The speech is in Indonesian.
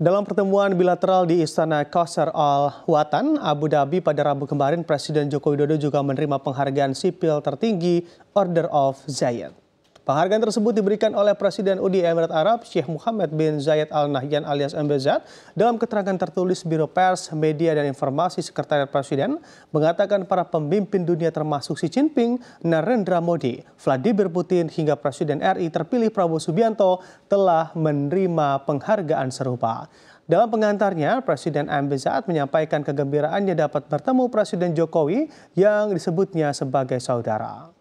Dalam pertemuan bilateral di Istana Kausar Al Watan, Abu Dhabi pada Rabu kemarin, Presiden Joko Widodo juga menerima penghargaan sipil tertinggi Order of Zayed. Penghargaan tersebut diberikan oleh Presiden Uni Emirat Arab Syekh Muhammad bin Zayed Al Nahyan alias MBZ dalam keterangan tertulis Biro Pers, Media dan Informasi Sekretariat Presiden mengatakan para pemimpin dunia termasuk Xi Jinping, Narendra Modi, Vladimir Putin hingga Presiden RI terpilih Prabowo Subianto telah menerima penghargaan serupa. Dalam pengantarnya, Presiden MBZ menyampaikan kegembiraannya dapat bertemu Presiden Jokowi yang disebutnya sebagai saudara.